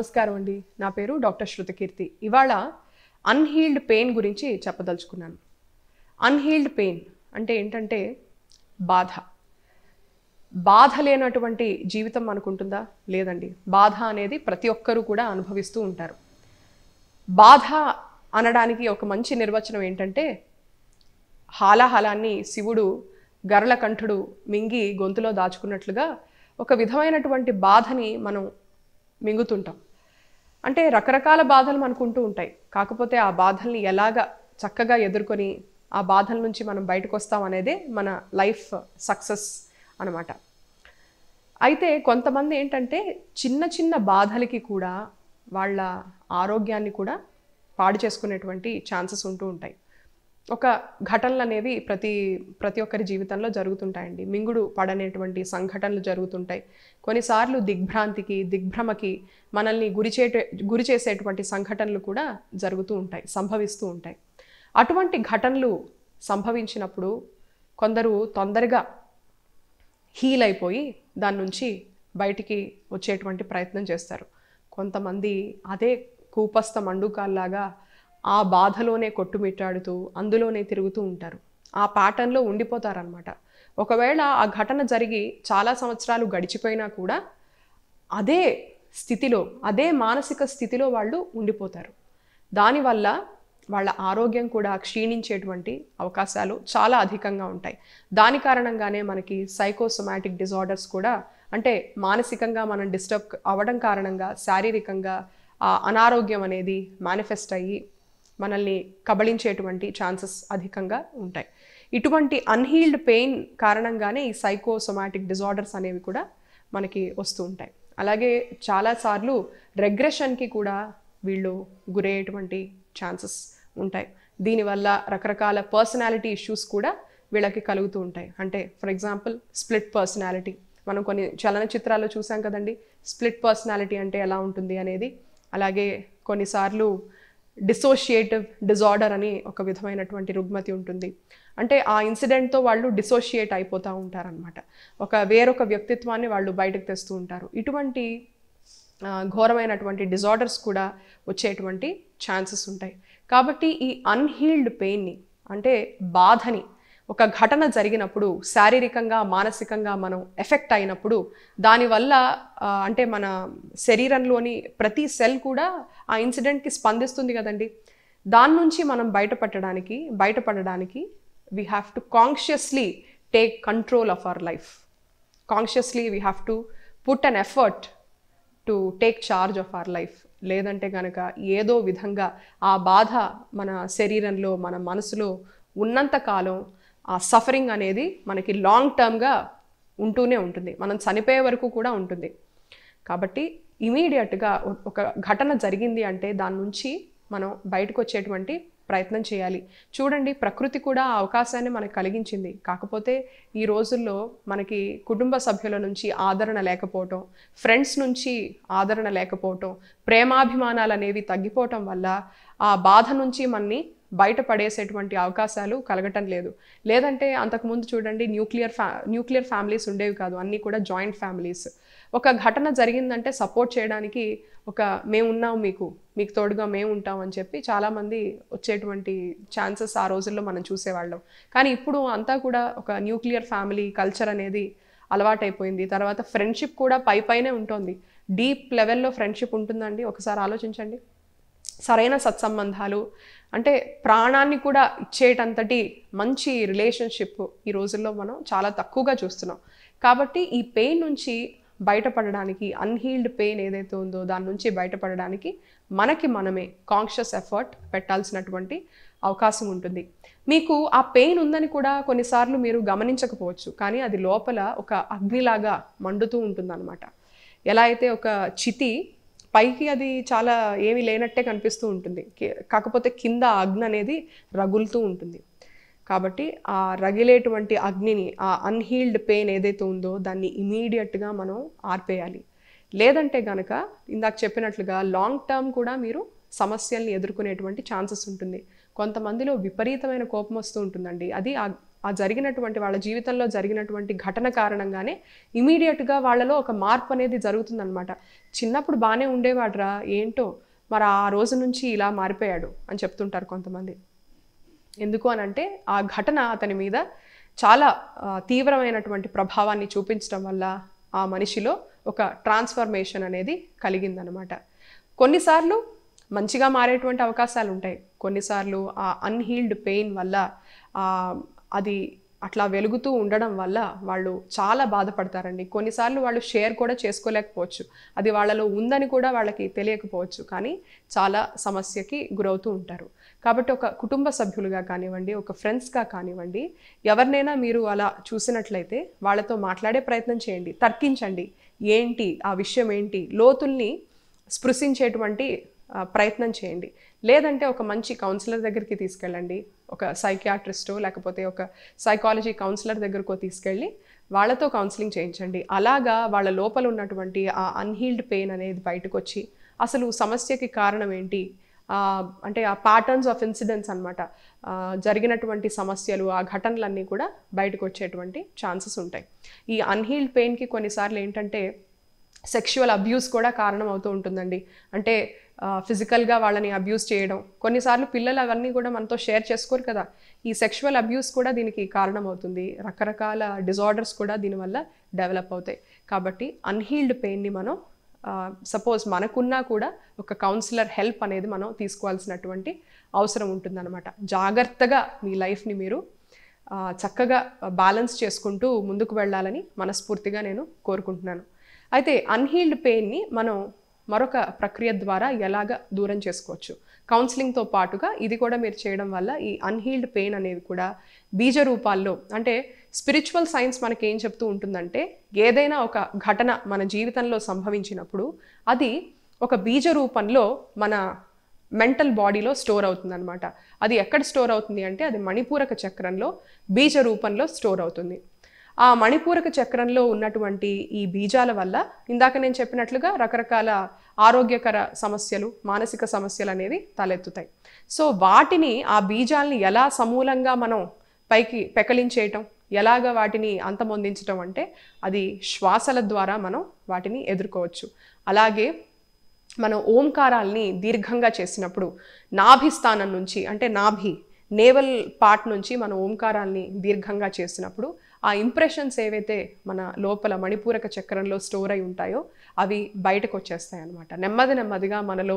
నమస్కారం అండి నా పేరు డాక్టర్ శృతకీర్తి ఇవాళ అన్హీల్డ్ పెయిన్ గురించి చెప్పదలుచుకున్నాను అన్హీల్డ్ పెయిన్ అంటే ఏంటంటే బాధ బాధ లేనటువంటి జీవితం అనుకుంటుందా లేదండి బాధ అనేది ప్రతి ఒక్కరూ కూడా అనుభవిస్తూ ఉంటారు బాధ అనడానికి ఒక మంచి నిర్వచనం ఏంటంటే హాలాహలాన్ని శివుడు కంఠుడు మింగి గొంతులో దాచుకున్నట్లుగా ఒక విధమైనటువంటి బాధని మనం మింగుతుంటాం అంటే రకరకాల బాధలు మనకుంటూ ఉంటాయి కాకపోతే ఆ బాధల్ని ఎలాగ చక్కగా ఎదుర్కొని ఆ బాధల నుంచి మనం బయటకు వస్తాం అనేదే మన లైఫ్ సక్సెస్ అనమాట అయితే కొంతమంది ఏంటంటే చిన్న చిన్న బాధలకి కూడా వాళ్ళ ఆరోగ్యాన్ని కూడా పాడు చేసుకునేటువంటి ఛాన్సెస్ ఉంటూ ఉంటాయి ఒక ఘటనలు అనేవి ప్రతి ప్రతి ఒక్కరి జీవితంలో జరుగుతుంటాయండి మింగుడు పడనేటువంటి సంఘటనలు జరుగుతుంటాయి కొన్నిసార్లు దిగ్భ్రాంతికి దిగ్భ్రమకి మనల్ని గురిచేట గురి చేసేటువంటి సంఘటనలు కూడా జరుగుతూ ఉంటాయి సంభవిస్తూ ఉంటాయి అటువంటి ఘటనలు సంభవించినప్పుడు కొందరు తొందరగా హీల్ అయిపోయి దాని నుంచి బయటికి వచ్చేటువంటి ప్రయత్నం చేస్తారు కొంతమంది అదే కూపస్థ మండుకాల్లాగా ఆ బాధలోనే కొట్టుమిట్టాడుతూ అందులోనే తిరుగుతూ ఉంటారు ఆ ప్యాటర్న్లో ఉండిపోతారనమాట ఒకవేళ ఆ ఘటన జరిగి చాలా సంవత్సరాలు గడిచిపోయినా కూడా అదే స్థితిలో అదే మానసిక స్థితిలో వాళ్ళు ఉండిపోతారు దానివల్ల వాళ్ళ ఆరోగ్యం కూడా క్షీణించేటువంటి అవకాశాలు చాలా అధికంగా ఉంటాయి దాని కారణంగానే మనకి సైకోసొమాటిక్ డిజార్డర్స్ కూడా అంటే మానసికంగా మనం డిస్టర్బ్ అవ్వడం కారణంగా శారీరకంగా అనారోగ్యం అనేది మేనిఫెస్ట్ అయ్యి మనల్ని కబళించేటువంటి ఛాన్సెస్ అధికంగా ఉంటాయి ఇటువంటి అన్హీల్డ్ పెయిన్ కారణంగానే ఈ సైకోసొమాటిక్ డిజార్డర్స్ అనేవి కూడా మనకి వస్తూ ఉంటాయి అలాగే చాలాసార్లు రెగ్రెషన్కి కూడా వీళ్ళు గురయ్యేటువంటి ఛాన్సెస్ ఉంటాయి దీనివల్ల రకరకాల పర్సనాలిటీ ఇష్యూస్ కూడా వీళ్ళకి కలుగుతూ ఉంటాయి అంటే ఫర్ ఎగ్జాంపుల్ స్ప్లిట్ పర్సనాలిటీ మనం కొన్ని చిత్రాల్లో చూసాం కదండి స్ప్లిట్ పర్సనాలిటీ అంటే ఎలా ఉంటుంది అనేది అలాగే కొన్నిసార్లు డిసోషియేటివ్ డిజార్డర్ అని ఒక విధమైనటువంటి రుగ్మతి ఉంటుంది అంటే ఆ ఇన్సిడెంట్తో వాళ్ళు డిసోషియేట్ అయిపోతూ ఉంటారనమాట ఒక వేరొక వ్యక్తిత్వాన్ని వాళ్ళు బయటకు తెస్తూ ఉంటారు ఇటువంటి ఘోరమైనటువంటి డిజార్డర్స్ కూడా వచ్చేటువంటి ఛాన్సెస్ ఉంటాయి కాబట్టి ఈ అన్హీల్డ్ పెయిన్ని అంటే బాధని ఒక ఘటన జరిగినప్పుడు శారీరకంగా మానసికంగా మనం ఎఫెక్ట్ అయినప్పుడు దానివల్ల అంటే మన శరీరంలోని ప్రతి సెల్ కూడా ఆ ఇన్సిడెంట్కి స్పందిస్తుంది కదండి దాని నుంచి మనం బయటపడడానికి బయటపడడానికి we have to consciously take control of our life consciously we have to put an effort to take charge of our life లేదంటే కనుక ఏదో విధంగా ఆ బాధ మన శరీరంలో మన మనసులో ఉన్నంతకాలం ఆ సఫరింగ్ అనేది మనకి లాంగ్ టర్మ్గా ఉంటూనే ఉంటుంది మనం చనిపోయే వరకు కూడా ఉంటుంది కాబట్టి ఇమీడియట్గా ఒక ఘటన జరిగింది అంటే దాని నుంచి మనం బయటకు వచ్చేటువంటి ప్రయత్నం చేయాలి చూడండి ప్రకృతి కూడా ఆ అవకాశాన్ని మనకు కలిగించింది కాకపోతే ఈ రోజుల్లో మనకి కుటుంబ సభ్యుల నుంచి ఆదరణ లేకపోవటం ఫ్రెండ్స్ నుంచి ఆదరణ లేకపోవటం ప్రేమాభిమానాలు అనేవి తగ్గిపోవటం వల్ల ఆ బాధ నుంచి మనని బయట పడేసేటువంటి అవకాశాలు కలగటం లేదు లేదంటే అంతకుముందు చూడండి న్యూక్లియర్ ఫ్యా న్యూక్లియర్ ఫ్యామిలీస్ ఉండేవి కాదు అన్నీ కూడా జాయింట్ ఫ్యామిలీస్ ఒక ఘటన జరిగిందంటే సపోర్ట్ చేయడానికి ఒక మేము ఉన్నాం మీకు మీకు తోడుగా మేము ఉంటాం అని చెప్పి చాలామంది వచ్చేటువంటి ఛాన్సెస్ ఆ రోజుల్లో మనం చూసేవాళ్ళం కానీ ఇప్పుడు అంతా కూడా ఒక న్యూక్లియర్ ఫ్యామిలీ కల్చర్ అనేది అలవాటైపోయింది తర్వాత ఫ్రెండ్షిప్ కూడా పై పైనే ఉంటుంది డీప్ లెవెల్లో ఫ్రెండ్షిప్ ఉంటుందండి ఒకసారి ఆలోచించండి సరైన సత్సంబంధాలు అంటే ప్రాణాన్ని కూడా ఇచ్చేటంతటి మంచి రిలేషన్షిప్ ఈ రోజుల్లో మనం చాలా తక్కువగా చూస్తున్నాం కాబట్టి ఈ పెయిన్ నుంచి బయటపడడానికి అన్హీల్డ్ పెయిన్ ఏదైతే ఉందో దాని నుంచి బయటపడడానికి మనకి మనమే కాన్షియస్ ఎఫర్ట్ పెట్టాల్సినటువంటి అవకాశం ఉంటుంది మీకు ఆ పెయిన్ ఉందని కూడా కొన్నిసార్లు మీరు గమనించకపోవచ్చు కానీ అది లోపల ఒక అగ్నిలాగా మండుతూ ఉంటుందన్నమాట ఎలా అయితే ఒక చితి పైకి అది చాలా ఏమీ లేనట్టే కనిపిస్తూ ఉంటుంది కాకపోతే కింద అగ్ని అనేది రగులుతూ ఉంటుంది కాబట్టి ఆ రగిలేటువంటి అగ్నిని ఆ అన్హీల్డ్ పెయిన్ ఏదైతే ఉందో దాన్ని ఇమీడియట్గా మనం ఆర్పేయాలి లేదంటే గనక ఇందాక చెప్పినట్లుగా లాంగ్ టర్మ్ కూడా మీరు సమస్యల్ని ఎదుర్కొనేటువంటి ఛాన్సెస్ ఉంటుంది కొంతమందిలో విపరీతమైన కోపం వస్తూ ఉంటుందండి అది ఆ జరిగినటువంటి వాళ్ళ జీవితంలో జరిగినటువంటి ఘటన కారణంగానే ఇమీడియట్గా వాళ్ళలో ఒక మార్పు అనేది జరుగుతుందనమాట చిన్నప్పుడు బాగానే ఉండేవాడ్రా ఏంటో మరి ఆ రోజు నుంచి ఇలా మారిపోయాడు అని చెప్తుంటారు కొంతమంది ఎందుకు అని అంటే ఆ ఘటన అతని మీద చాలా తీవ్రమైనటువంటి ప్రభావాన్ని చూపించడం వల్ల ఆ మనిషిలో ఒక ట్రాన్స్ఫర్మేషన్ అనేది కలిగిందనమాట కొన్నిసార్లు మంచిగా మారేటువంటి అవకాశాలు ఉంటాయి కొన్నిసార్లు ఆ అన్హీల్డ్ పెయిన్ వల్ల అది అట్లా వెలుగుతూ ఉండడం వల్ల వాళ్ళు చాలా బాధపడతారండి కొన్నిసార్లు వాళ్ళు షేర్ కూడా చేసుకోలేకపోవచ్చు అది వాళ్ళలో ఉందని కూడా వాళ్ళకి తెలియకపోవచ్చు కానీ చాలా సమస్యకి గురవుతూ ఉంటారు కాబట్టి ఒక కుటుంబ సభ్యులుగా కానివ్వండి ఒక ఫ్రెండ్స్గా కానివ్వండి ఎవరినైనా మీరు అలా చూసినట్లయితే వాళ్ళతో మాట్లాడే ప్రయత్నం చేయండి తర్కించండి ఏంటి ఆ విషయం ఏంటి లోతుల్ని స్పృశించేటువంటి ప్రయత్నం చేయండి లేదంటే ఒక మంచి కౌన్సిలర్ దగ్గరికి తీసుకెళ్ళండి ఒక సైకియాట్రిస్టో లేకపోతే ఒక సైకాలజీ కౌన్సిలర్ దగ్గరకో తీసుకెళ్ళి వాళ్ళతో కౌన్సిలింగ్ చేయించండి అలాగా వాళ్ళ లోపల ఉన్నటువంటి ఆ అన్హీల్డ్ పెయిన్ అనేది బయటకు వచ్చి అసలు సమస్యకి కారణం ఏంటి అంటే ఆ ప్యాటర్న్స్ ఆఫ్ ఇన్సిడెంట్స్ అనమాట జరిగినటువంటి సమస్యలు ఆ ఘటనలన్నీ కూడా బయటకు వచ్చేటువంటి ఛాన్సెస్ ఉంటాయి ఈ అన్హీల్డ్ పెయిన్కి కొన్నిసార్లు ఏంటంటే సెక్షువల్ అబ్యూస్ కూడా కారణం అవుతూ ఉంటుందండి అంటే ఫిజికల్గా వాళ్ళని అబ్యూస్ చేయడం కొన్నిసార్లు పిల్లలు అవన్నీ కూడా మనతో షేర్ చేసుకోరు కదా ఈ సెక్షువల్ అబ్యూస్ కూడా దీనికి కారణమవుతుంది రకరకాల డిజార్డర్స్ కూడా దీనివల్ల డెవలప్ అవుతాయి కాబట్టి అన్హీల్డ్ పెయిన్ని మనం సపోజ్ మనకున్నా కూడా ఒక కౌన్సిలర్ హెల్ప్ అనేది మనం తీసుకోవాల్సినటువంటి అవసరం ఉంటుందన్నమాట జాగ్రత్తగా మీ లైఫ్ని మీరు చక్కగా బ్యాలెన్స్ చేసుకుంటూ ముందుకు వెళ్ళాలని మనస్ఫూర్తిగా నేను కోరుకుంటున్నాను అయితే అన్హీల్డ్ పెయిన్ని మనం మరొక ప్రక్రియ ద్వారా ఎలాగ దూరం చేసుకోవచ్చు కౌన్సిలింగ్తో పాటుగా ఇది కూడా మీరు చేయడం వల్ల ఈ అన్హీల్డ్ పెయిన్ అనేది కూడా బీజ రూపాల్లో అంటే స్పిరిచువల్ సైన్స్ మనకి ఏం చెప్తూ ఉంటుందంటే ఏదైనా ఒక ఘటన మన జీవితంలో సంభవించినప్పుడు అది ఒక బీజ రూపంలో మన మెంటల్ బాడీలో స్టోర్ అనమాట అది ఎక్కడ స్టోర్ అవుతుంది అంటే అది మణిపూరక చక్రంలో బీజ రూపంలో స్టోర్ అవుతుంది ఆ మణిపూరక చక్రంలో ఉన్నటువంటి ఈ బీజాల వల్ల ఇందాక నేను చెప్పినట్లుగా రకరకాల ఆరోగ్యకర సమస్యలు మానసిక సమస్యలు అనేవి తలెత్తుతాయి సో వాటిని ఆ బీజాలని ఎలా సమూలంగా మనం పైకి పెకలించేయటం ఎలాగ వాటిని అంతమొందించటం అంటే అది శ్వాసల ద్వారా మనం వాటిని ఎదుర్కోవచ్చు అలాగే మనం ఓంకారాల్ని దీర్ఘంగా చేసినప్పుడు నాభి స్థానం నుంచి అంటే నాభి నేవల్ పార్ట్ నుంచి మనం ఓంకారాల్ని దీర్ఘంగా చేసినప్పుడు ఆ ఇంప్రెషన్స్ ఏవైతే మన లోపల మణిపూరక చక్రంలో స్టోర్ అయి ఉంటాయో అవి బయటకు వచ్చేస్తాయి అనమాట నెమ్మది నెమ్మదిగా మనలో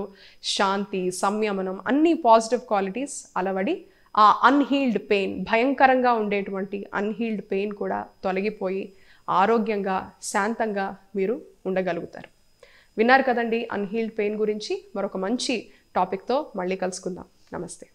శాంతి సంయమనం అన్ని పాజిటివ్ క్వాలిటీస్ అలవడి ఆ అన్హీల్డ్ పెయిన్ భయంకరంగా ఉండేటువంటి అన్హీల్డ్ పెయిన్ కూడా తొలగిపోయి ఆరోగ్యంగా శాంతంగా మీరు ఉండగలుగుతారు విన్నారు కదండి అన్హీల్డ్ పెయిన్ గురించి మరొక మంచి టాపిక్తో మళ్ళీ కలుసుకుందాం నమస్తే